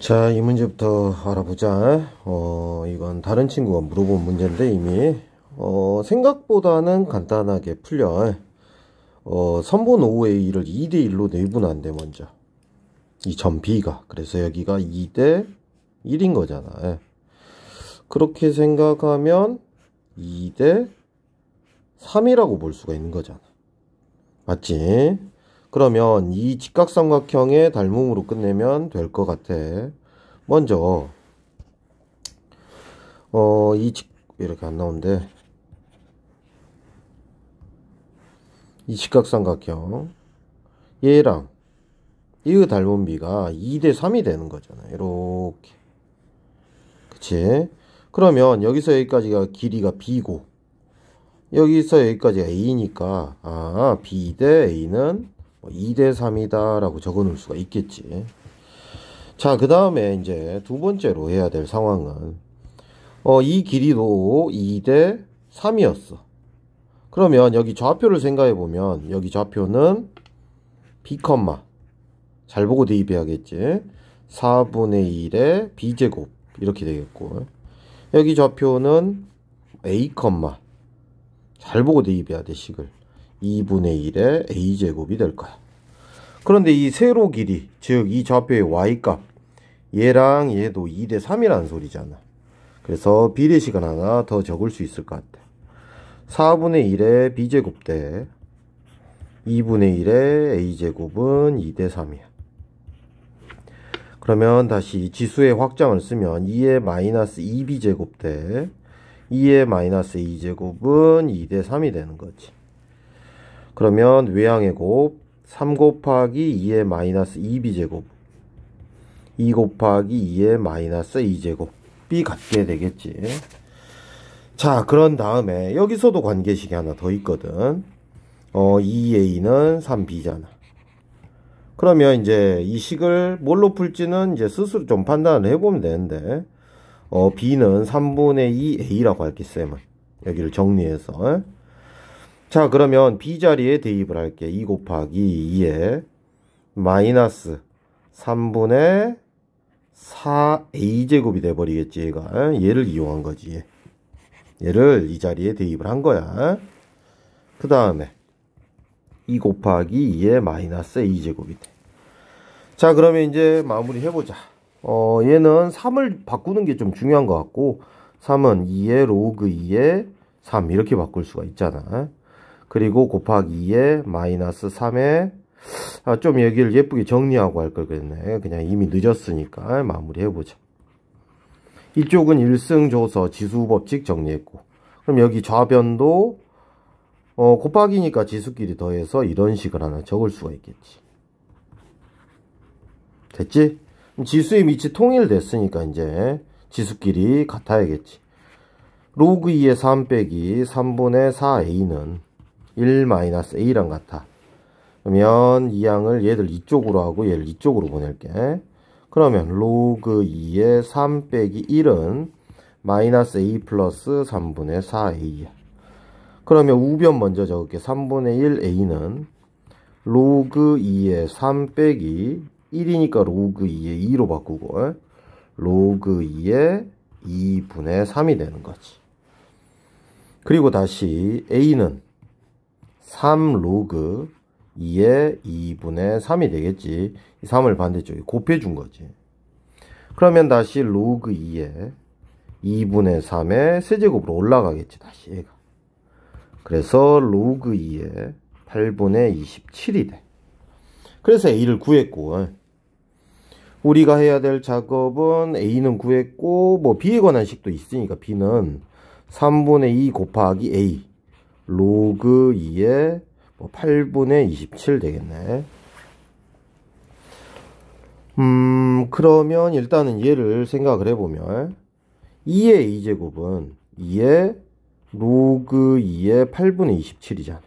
자, 이 문제부터 알아보자. 어, 이건 다른 친구가 물어본 문제인데 이미 어, 생각보다는 간단하게 풀려. 어, 선본 5의 1을 2대 1로 내분한대 먼저. 이 점 B가. 그래서 여기가 2대 1인 거잖아. 예. 그렇게 생각하면 2대 3이라고 볼 수가 있는 거잖아. 맞지? 그러면 이 직각삼각형의 닮음으로 끝내면 될 것 같아. 먼저 어, 이 직, 이렇게 안나온데이 직각삼각형 얘랑 이의 닮은 비가 2대 3이 되는 거잖아요. 이렇게 그치? 그러면 여기서 여기까지가 길이가 B고 여기서 여기까지가 A니까 아 B 대 A는 2대 어, 3이다라고 적어 놓을 수가 있겠지. 자, 그 다음에 이제 두 번째로 해야 될 상황은, 어, 이 길이도 2대 3이었어. 그러면 여기 좌표를 생각해 보면, 여기 좌표는 B, 잘 보고 대입해야겠지. 4분의 1의 B제곱. 이렇게 되겠고. 여기 좌표는 A, 잘 보고 대입해야 돼, 식을. 2분의 1의 a제곱이 될 거야. 그런데 이 세로 길이, 즉 이 좌표의 y값, 얘랑 얘도 2대 3이라는 소리잖아. 그래서 비례식은 하나 더 적을 수 있을 것 같아. 4분의 1의 b제곱 대 2분의 1의 a제곱은 2대 3이야. 그러면 다시 지수의 확장을 쓰면 2의 마이너스 2b제곱 대 2의 마이너스 2제곱은 2대 3이 되는 거지. 그러면 외항의 곱3 곱하기 2의 마이너스 2b제곱 2 곱하기 2의 마이너스 2제곱 b 같게 되겠지 자 그런 다음에 여기서도 관계식이 하나 더 있거든 어 2a는 3b잖아 그러면 이제 이 식을 뭘로 풀지는 이제 스스로 좀 판단을 해보면 되는데 어 b는 3분의 2a라고 할게 쌤은 여기를 정리해서 자 그러면 b 자리에 대입을 할게 2 곱하기 2에 마이너스 3분의 4a제곱이 돼버리겠지 얘가 얘를 이용한 거지 얘를 이 자리에 대입을 한 거야 그 다음에 2 곱하기 2에 마이너스 a제곱이 돼. 자 그러면 이제 마무리 해보자 어 얘는 3을 바꾸는 게 좀 중요한 것 같고 3은 2에 로그 2에 3 이렇게 바꿀 수가 있잖아 그리고 곱하기 2에 마이너스 3에 아, 좀 얘기를 예쁘게 정리하고 할 걸 그랬네. 그냥 이미 늦었으니까 마무리해보자. 이쪽은 1승 조서 지수법칙 정리했고 그럼 여기 좌변도 어, 곱하기니까 지수끼리 더해서 이런 식을 하나 적을 수가 있겠지. 됐지? 지수의 위치 통일됐으니까 이제 지수끼리 같아야겠지. 로그 2의 3 빼기 3분의 4a는 1-a랑 같아. 그러면 이 양을 얘들 이쪽으로 하고 얘를 이쪽으로 보낼게. 그러면 로그 2의 3 빼기 1은 마이너스 a 플러스 3분의 4a야. 그러면 우변 먼저 적을게. 3분의 1a는 로그 2의 3 빼기 1이니까 로그 2의 2로 바꾸고 로그 2의 2분의 3이 되는 거지. 그리고 다시 a는 3 로그 2의 2분의 3이 되겠지. 3을 반대쪽에 곱해준 거지. 그러면 다시 로그 2의 2분의 3의 세제곱으로 올라가겠지. 다시 얘가. 그래서 로그 2의 8분의 27이 돼. 그래서 A를 구했고 우리가 해야 될 작업은 A는 구했고 뭐 B에 관한 식도 있으니까 B는 3분의 2 곱하기 A 로그 2에 뭐 8분의 27 되겠네. 음, 그러면 일단은 얘를 생각을 해보면 2의 2제곱은 2의 로그 2의 8분의 27이잖아.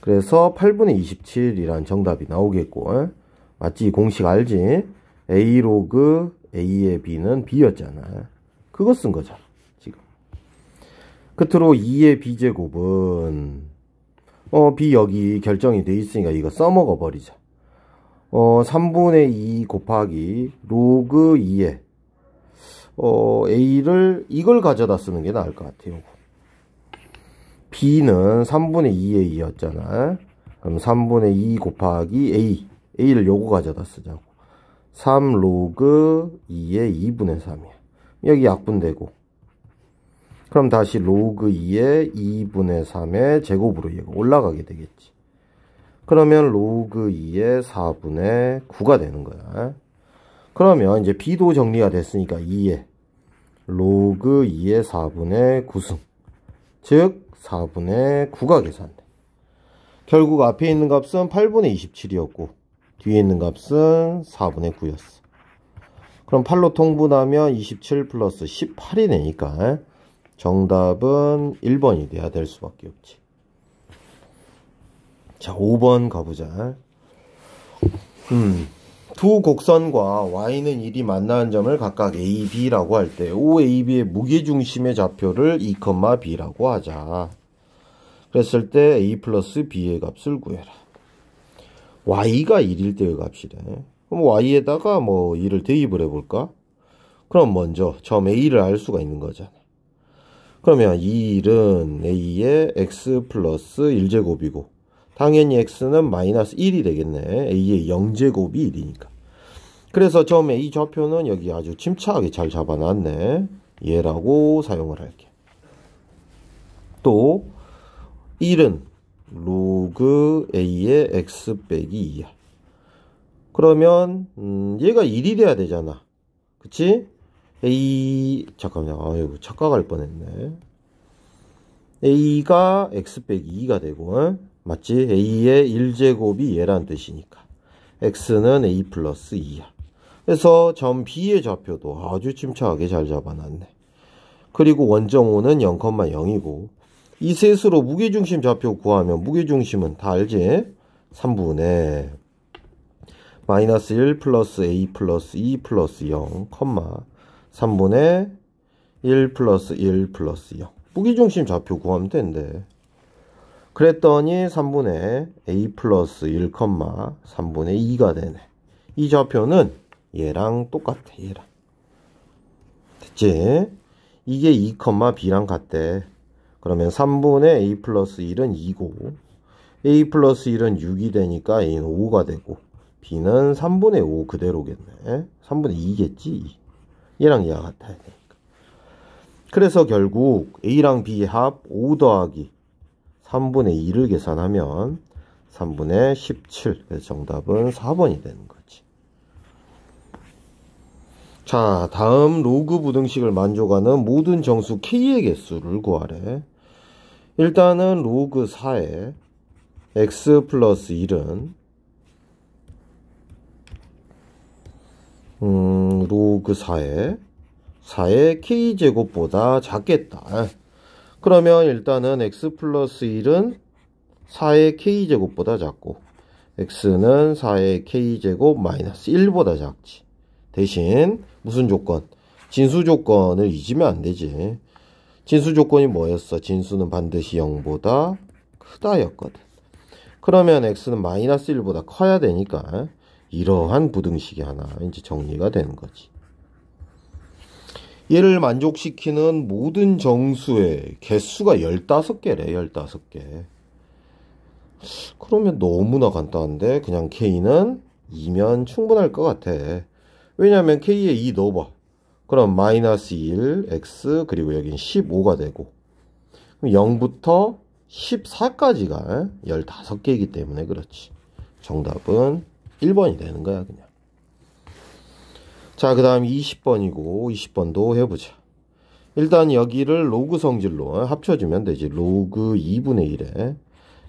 그래서 8분의 27이란 정답이 나오겠고, 맞지? 공식 알지? a 로그 a의 b는 b였잖아. 그거 쓴 거잖아. 끝으로 2의 b제곱은 어 b 여기 결정이 돼 있으니까 이거 써먹어 버리자 어 3분의 2 곱하기 로그 2에 어 a를 이걸 가져다 쓰는 게 나을 것 같아요 b는 3분의 2의 2였잖아 그럼 3분의 2 곱하기 a a를 요거 가져다 쓰자고 3 로그 2의 2분의 3이야 여기 약분되고 그럼 다시 로그 2에 2분의 3의 제곱으로 얘가 올라가게 되겠지. 그러면 로그 2에 4분의 9가 되는 거야. 그러면 이제 B도 정리가 됐으니까 2의 로그 2에 4분의 9승. 즉 4분의 9가 계산돼. 결국 앞에 있는 값은 8분의 27이었고 뒤에 있는 값은 4분의 9였어. 그럼 8로 통분하면 27 플러스 18이 되니까 정답은 1번이 돼야 될 수밖에 없지. 자, 5번 가보자. 음, 두 곡선과 y는 1이 만나는 점을 각각 a, b라고 할때 OAB의 무게중심의 좌표를 2, e, b라고 하자. 그랬을 때 a 플러스 b의 값을 구해라. y가 1일 때의 값이래. 그럼 y에다가 뭐 2를 대입을 해볼까? 그럼 먼저 처점 a를 알 수가 있는 거잖아. 그러면 2일은 a의 x 플러스 1제곱이고 당연히 x는 마이너스 1이 되겠네. a의 0제곱이 1이니까. 그래서 처음에 이 좌표는 여기 아주 침착하게 잘 잡아놨네. 얘라고 사용을 할게. 또 1은 로그 a의 x 빼기 2야. 그러면 음, 얘가 1이 돼야 되잖아. 그치? a 잠깐만요 아이고 착각할 뻔했네 a가 x 빼기 2가 되고 맞지 a의 1제곱이 얘란 뜻이니까 x는 a 플러스 2야 그래서 점 b의 좌표도 아주 침착하게 잘 잡아놨네 그리고 원점 5는 0,0이고 이 셋으로 무게중심 좌표 구하면 무게중심은 다 알지? 3분의 마이너스 1 플러스 a 플러스 2 e 플러스 0, 컴마 3분의 1 플러스 1 플러스 0 무기중심 좌표 구하면 된대 그랬더니 3분의 a 플러스 1, 컴마 3분의 2가 되네 이 좌표는 얘랑 똑같아 얘랑 됐지? 이게 2, 컴마 b랑 같대 그러면 3분의 a 플러스 1은 2고 a 플러스 1은 6이 되니까 a는 5가 되고 b는 3분의 5 그대로겠네 3분의 2겠지 얘랑 얘가 같아야 되니까. 그래서 결국 A랑 B 합 5 더하기 3분의 2를 계산하면 3분의 17. 그래서 정답은 4번이 되는 거지. 자, 다음 로그 부등식을 만족하는 모든 정수 k의 개수를 구하래. 일단은 로그 4에 x 플러스 1은 음, 로그 4에 4의 k제곱보다 작겠다. 그러면 일단은 x 플러스 1은 4의 k제곱보다 작고 x는 4의 k제곱 마이너스 1보다 작지. 대신 무슨 조건? 진수 조건을 잊으면 안 되지. 진수 조건이 뭐였어? 진수는 반드시 0보다 크다였거든. 그러면 x는 마이너스 1보다 커야 되니까 이러한 부등식이 하나 이제 정리가 되는 거지. 얘를 만족시키는 모든 정수의 개수가 15개래, 15개. 그러면 너무나 간단한데, 그냥 K는 2면 충분할 것 같아. 왜냐면 하 K에 2 넣어봐. 그럼 마이너스 1, X, 그리고 여긴 15가 되고, 0부터 14까지가 15개이기 때문에 그렇지. 정답은 1번이 되는 거야 그냥 자그 다음 20번이고 20번도 해보자 일단 여기를 로그 성질로 합쳐주면 되지 로그 2분의 1에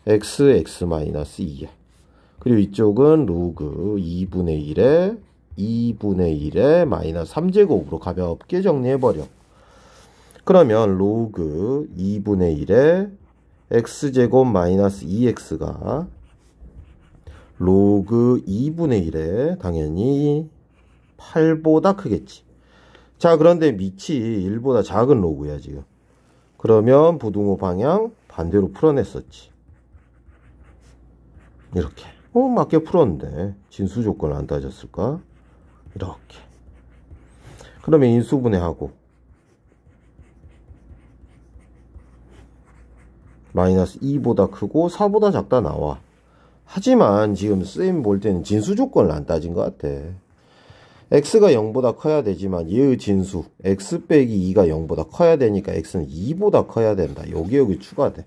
xx-2야 그리고 이쪽은 로그 2분의 1에 2분의 1에 마이너스 3제곱으로 가볍게 정리해버려 그러면 로그 2분의 1에 x제곱 마이너스 2x가 로그 2분의 1에 당연히 8보다 크겠지. 자 그런데 밑이 1보다 작은 로그야 지금. 그러면 부등호 방향 반대로 풀어냈었지. 이렇게. 어 맞게 풀었는데 진수 조건을 안 따졌을까? 이렇게. 그러면 인수분해하고 마이너스 2보다 크고 4보다 작다 나와. 하지만 지금 쓰임 볼 때는 진수 조건을 안 따진 것 같아. x가 0보다 커야 되지만 얘의 진수 x 빼기 2가 0보다 커야 되니까 x는 2보다 커야 된다. 여기 여기 추가돼.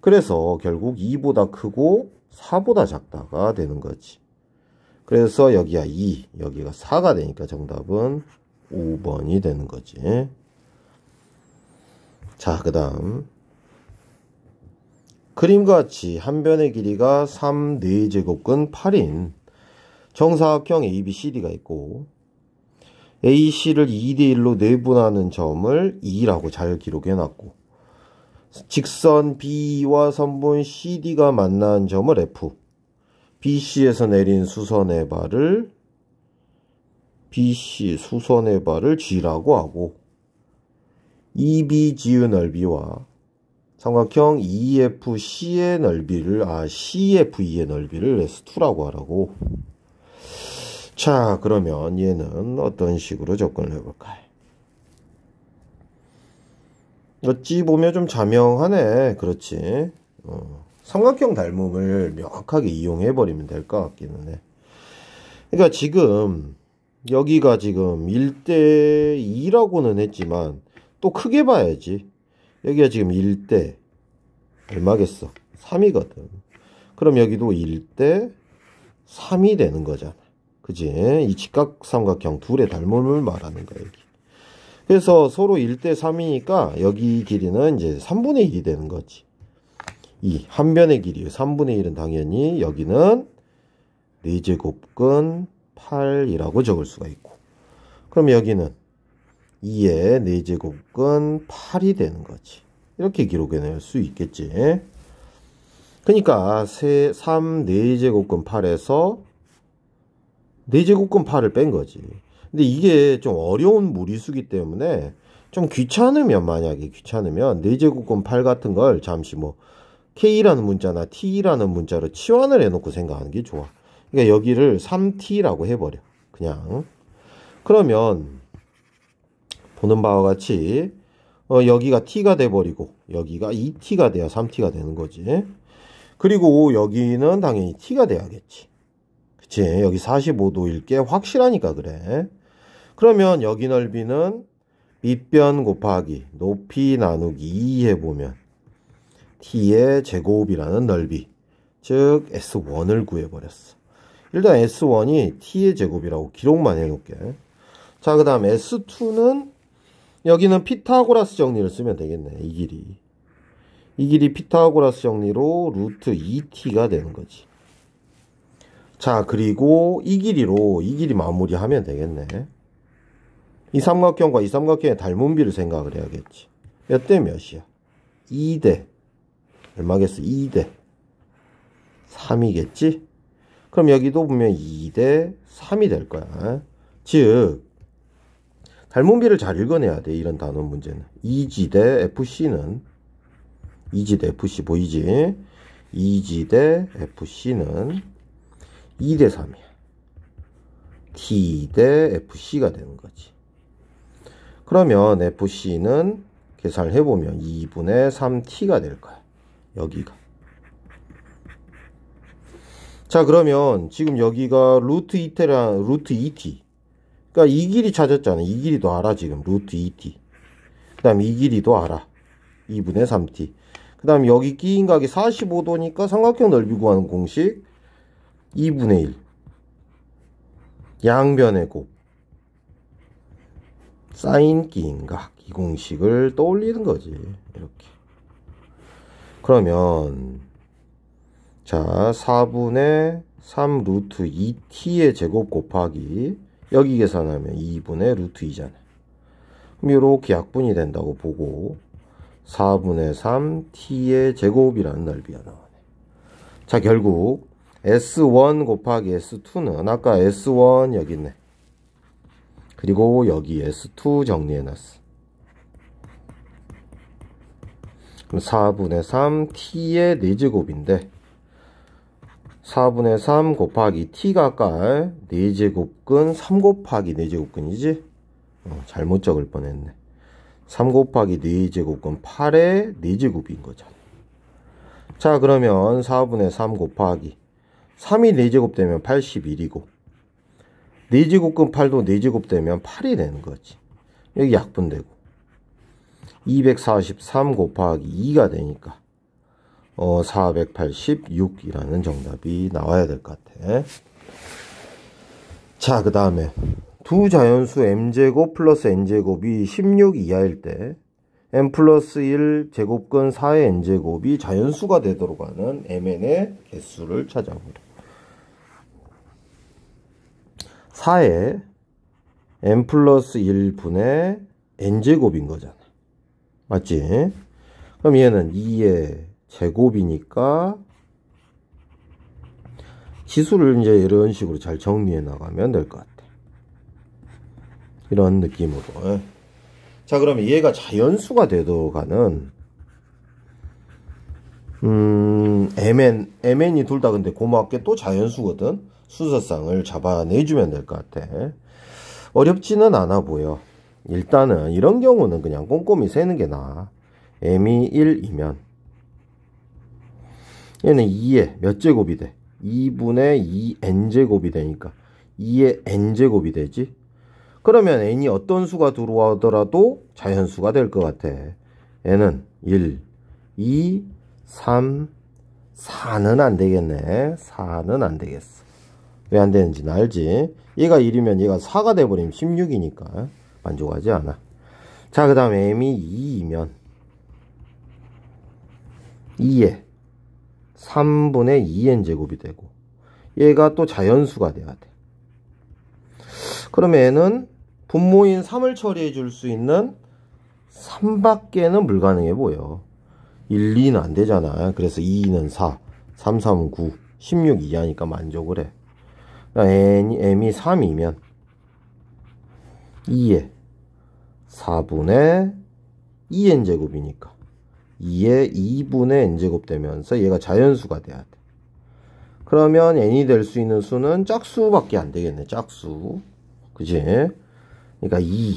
그래서 결국 2보다 크고 4보다 작다가 되는 거지. 그래서 여기가 2, e, 여기가 4가 되니까 정답은 5번이 되는 거지. 자, 그 다음 그림같이 한 변의 길이가 3, 4제곱근 8인 정사각형 ABCD가 있고 AC를 2대1로 내분하는 점을 2라고 잘 기록해놨고 직선 BE와 선분 CD가 만난 점을 F BC에서 내린 수선의 발을 BC 수선의 발을 G라고 하고 EB 지우 넓이와 삼각형 EFC의 넓이를 아 CFE의 넓이를 S2라고 하라고 자 그러면 얘는 어떤 식으로 접근을 해볼까요 어찌 보면 좀 자명하네 그렇지 어. 삼각형 닮음을 명확하게 이용해 버리면 될 것 같기는 해 그러니까 지금 여기가 지금 1대 2라고는 했지만 또 크게 봐야지 여기가 지금 1대 얼마겠어? 3이거든. 그럼 여기도 1대 3이 되는 거잖아. 그지? 이 직각 삼각형 둘의 닮음을 말하는 거야, 여기. 그래서 서로 1대 3이니까 여기 길이는 이제 3분의 1이 되는 거지. 이 한 변의 길이 3분의 1은 당연히 여기는 4제곱근 8이라고 적을 수가 있고. 그럼 여기는 2의 4제곱은 8이 되는 거지. 이렇게 기록해낼 수 있겠지. 그러니까 3, 4제곱은 8에서 4제곱은 8을 뺀 거지. 근데 이게 좀 어려운 무리수기 때문에 좀 귀찮으면 만약에 귀찮으면 4제곱은8 같은 걸 잠시 뭐 K라는 문자나 T라는 문자로 치환을 해놓고 생각하는 게 좋아. 그러니까 여기를 3T라고 해버려. 그냥. 그러면 보는 바와 같이 어, 여기가 t가 돼버리고 여기가 2t가 돼야 3t가 되는 거지 그리고 여기는 당연히 t가 돼야겠지 그치 여기 45도일 게 확실하니까 그래 그러면 여기 넓이는 밑변 곱하기 높이 나누기 2 해보면 t의 제곱이라는 넓이 즉 s1을 구해버렸어 일단 s1이 t의 제곱이라고 기록만 해놓을게 자 그 다음 s2는 여기는 피타고라스 정리를 쓰면 되겠네. 이 길이. 이 길이 피타고라스 정리로 루트 2t가 되는 거지. 자, 그리고 이 길이로 이 길이 마무리하면 되겠네. 이 삼각형과 이 삼각형의 닮은비를 생각을 해야겠지. 몇 대 몇이야? 2대. 얼마겠어? 2대. 3이겠지? 그럼 여기도 보면 2 대 3이 될 거야. 즉, 할몸비를잘 읽어내야 돼 이런 단어 문제는 이지대 FC는 이지대 FC 보이지 이지대 FC는 2대 3이야 T대 FC가 되는 거지 그러면 FC는 계산을 해보면 2분의 3T가 될 거야 여기가 자 그러면 지금 여기가 루트 2 t 라 루트 2T 그러니까 이 길이 찾았잖아. 이 길이도 알아 지금 루트 2t. 그 다음 이 길이도 알아. 2분의 3t. 그 다음 여기 끼인각이 45도니까 삼각형 넓이 구하는 공식 2분의 1 양변의 곱 사인 끼인각 이 공식을 떠올리는 거지 이렇게 그러면 자 4분의 3 루트 2t의 제곱 곱하기 여기 계산하면 2분의 루트 이잖아요 그럼 이렇게 약분이 된다고 보고 4분의 3 t의 제곱이라는 넓이가 나오네. 자 결국 s1 곱하기 s2는 아까 s1 여기 있네. 그리고 여기 s2 정리해놨어. 그럼 4분의 3 t의 4제곱인데 4분의 3 곱하기 t가 깔 4제곱근 3 곱하기 4제곱근이지? 어, 잘못 적을 뻔했네. 3 곱하기 4제곱근 8의 4제곱인 거잖아. 자 그러면 4분의 3 곱하기 3이 4제곱 되면 81이고 4제곱근 8도 4제곱 되면 8이 되는 거지. 여기 약분되고 243 곱하기 2가 되니까 어, 486이라는 정답이 나와야 될 것 같아. 자, 그 다음에 두 자연수 m제곱 플러스 n제곱이 16 이하일 때 m 플러스 1 제곱근 4의 n제곱이 자연수가 되도록 하는 mn의 개수를 찾아봅니다. 4의 n 플러스 1분의 n제곱인 거잖아. 맞지? 그럼 얘는 2의 제곱이니까 지수를 이제 이런 식으로 잘 정리해 나가면 될 것 같아. 이런 느낌으로. 예. 자, 그럼면 얘가 자연수가 되도가는 음, MN, MN이 둘 다 근데 고맙게 또 자연수거든. 순서상을 잡아내주면 될 것 같아. 어렵지는 않아 보여. 일단은 이런 경우는 그냥 꼼꼼히 세는 게 나아. M이 1이면 얘는 2의 몇 제곱이 돼? 2분의 2n제곱이 되니까 2의 n제곱이 되지? 그러면 n이 어떤 수가 들어오더라도 자연수가 될 것 같아. 얘는 1, 2, 3, 4는 안 되겠네. 4는 안 되겠어. 왜 안 되는지 나 알지? 얘가 1이면 얘가 4가 돼버리면 16이니까 만족하지 않아. 자, 그 다음에 m이 2이면 2에 3분의 2n 제곱이 되고 얘가 또 자연수가 돼야 돼. 그러면 얘는 분모인 3을 처리해 줄 수 있는 3밖에는 불가능해 보여. 1, 2는 안 되잖아. 그래서 2는 4, 3, 3, 9, 16 이하니까 만족을 해. 그러 그러니까 m이 3이면 2에 4분의 2n제곱이니까 2에 2분의 n제곱 되면서 얘가 자연수가 돼야 돼. 그러면 n이 될 수 있는 수는 짝수밖에 안 되겠네. 짝수. 그지? 그러니까 2.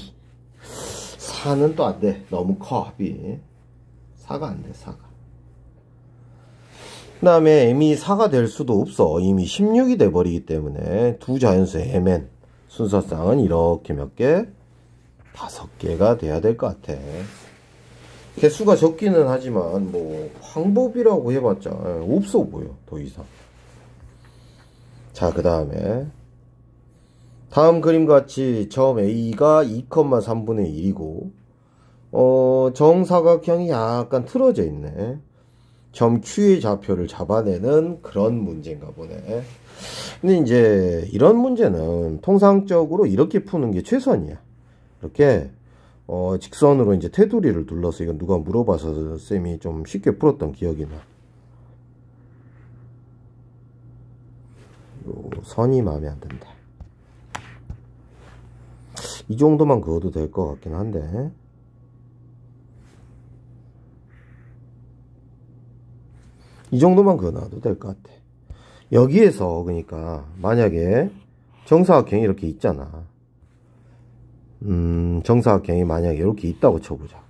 4는 또 안 돼. 너무 커. 합이. 4가 안 돼. 4가. 그 다음에 m이 4가 될 수도 없어. 이미 16이 돼버리기 때문에 두 자연수 mn 순서상은 이렇게 몇 개? 다섯 개가 돼야 될 것 같아. 개수가 적기는 하지만 뭐황법이라고 해봤자 예, 없어 보여 더 이상 자 그 다음에 다음 그림같이 점 A가 2,3분의 1이고 어, 정사각형이 약간 틀어져 있네 점 Q의 좌표를 잡아내는 그런 문제인가 보네 근데 이제 이런 문제는 통상적으로 이렇게 푸는 게 최선이야 이렇게 어, 직선으로 이제 테두리를 둘러서 이건 누가 물어봐서 쌤이 좀 쉽게 풀었던 기억이 나. 요 선이 마음에 안 든다. 이 정도만 그어도 될 것 같긴 한데. 이 정도만 그어놔도 될 것 같아. 여기에서 그러니까 만약에 정사각형이 이렇게 있잖아. 음, 정사각형이 만약에 이렇게 있다고 쳐보자.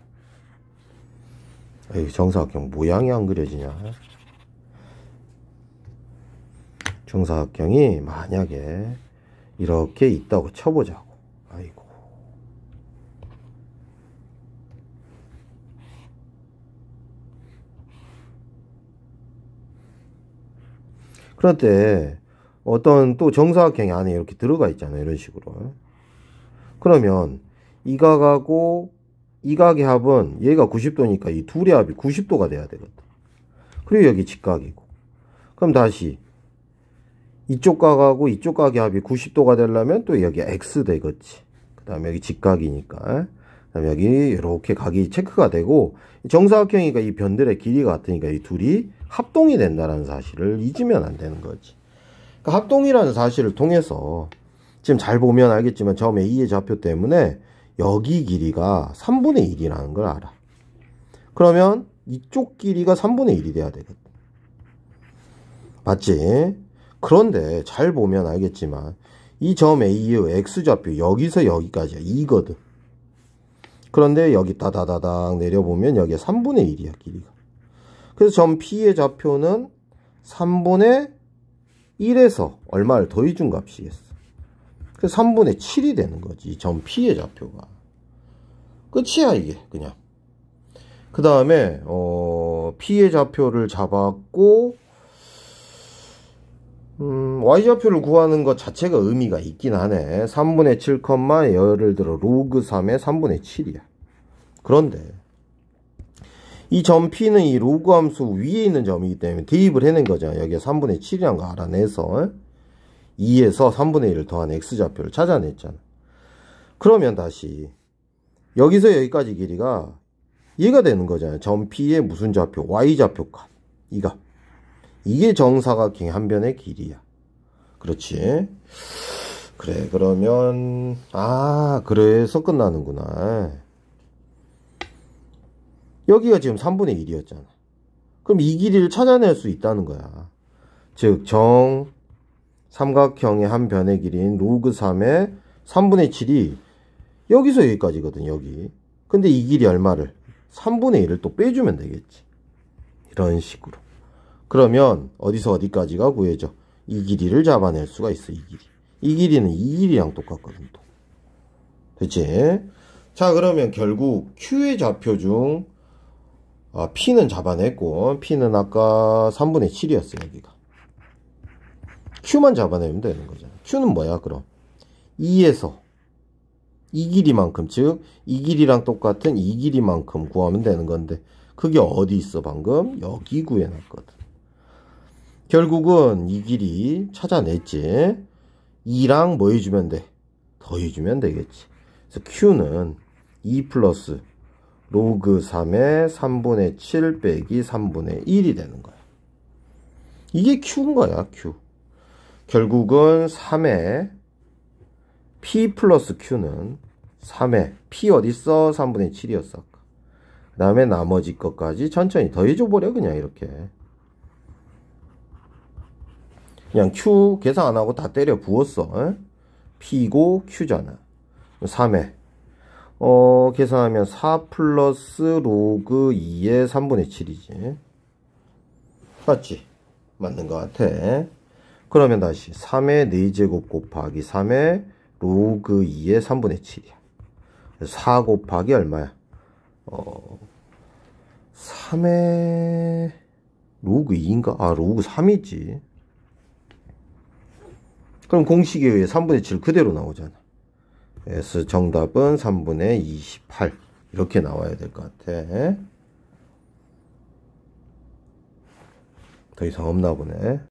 에이, 정사각형 모양이 안 그려지냐? 정사각형이 만약에 이렇게 있다고 쳐보자고. 아이고. 그런데 어떤 또 정사각형이 안에 이렇게 들어가 있잖아요. 이런 식으로. 그러면 이각하고 이각의 합은 얘가 90도니까 이 둘의 합이 90도가 돼야 되거든. 그리고 여기 직각이고. 그럼 다시 이쪽 각하고 이쪽 각의 합이 90도가 되려면 또 여기 x 되겠지. 그 다음에 여기 직각이니까. 그 다음에 여기 이렇게 각이 체크가 되고 정사각형이니까 이 변들의 길이가 같으니까 이 둘이 합동이 된다는 사실을 잊으면 안 되는 거지. 그 합동이라는 사실을 통해서 지금 잘 보면 알겠지만 점의 2의 좌표 때문에 여기 길이가 3분의 1이라는 걸 알아. 그러면 이쪽 길이가 3분의 1이 돼야 되겠다. 맞지? 그런데 잘 보면 알겠지만 이 점 A의 X좌표 여기서 여기까지야 2거든. 그런데 여기 따다다닥 내려보면 여기에 3분의 1이야 길이가. 그래서 점 P의 좌표는 3분의 1에서 얼마를 더해준 값이겠어. 그 3분의 7이 되는 거지. 전피의 좌표가. 끝이야, 이게. 그냥. 그 다음에, 어, 피해 좌표를 잡았고, 음, Y좌표를 구하는 것 자체가 의미가 있긴 하네. 3분의 7, 예를 들어 로그 3의 3분의 7이야. 그런데 이 점 P는 이 로그 함수 위에 있는 점이기 때문에 대입을 해낸 거죠 여기에 3분의 7이란 거 알아내서. 2에서 3분의 1을 더한 x좌표를 찾아냈잖아. 그러면 다시 여기서 여기까지 길이가 얘가 되는 거잖아요. 점 P의 무슨 좌표? y좌표 값. 이가 이게 정사각형 의한 변의 길이야. 그렇지. 그래 그러면 아 그래서 끝나는구나. 여기가 지금 3분의 1이었잖아. 그럼 이 길이를 찾아낼 수 있다는 거야. 즉 정, 삼각형의 한 변의 길이인 로그 3의 3분의 7이 여기서 여기까지거든 여기 근데 이 길이 얼마를 3분의 1을 또 빼주면 되겠지 이런 식으로 그러면 어디서 어디까지가 구해져 이 길이를 잡아낼 수가 있어 이 길이 이 길이는 이 길이랑 똑같거든 또 그치 자 그러면 결국 Q의 좌표 중 아, P는 잡아냈고 P는 아까 3분의 7이었어 여기가 Q만 잡아내면 되는 거잖아요 Q는 뭐야, 그럼? 2에서 이 길이만큼, 즉, 이 길이랑 똑같은 이 길이만큼 구하면 되는 건데, 그게 어디 있어, 방금? 여기 구해놨거든. 결국은 이 길이 찾아냈지. 2랑 뭐 해주면 돼? 더해주면 되겠지. 그래서 Q는 2 e 플러스 로그 3의 3분의 7 빼기 3분의 1이 되는 거야. 이게 Q인 거야, Q. 결국은 3의 p 플러스 q는 3의 p 어딨어? 3분의 7이었어. 그 다음에 나머지 것까지 천천히 더해줘버려 그냥 이렇게. 그냥 q 계산 안 하고 다 때려 부었어. p고 q잖아. 3회. 어, 계산하면 4 플러스 로그 2의 3분의 7이지. 맞지? 맞는 것 같아. 그러면 다시 3의 4제곱 곱하기 3의 로그 2의 3분의 7이야. 4 곱하기 얼마야? 어, 3의 로그 2인가? 아, 로그 3이지. 그럼 공식에 의해 3분의 7 그대로 나오잖아. S 정답은 3분의 28. 이렇게 나와야 될 것 같아. 더 이상 없나 보네.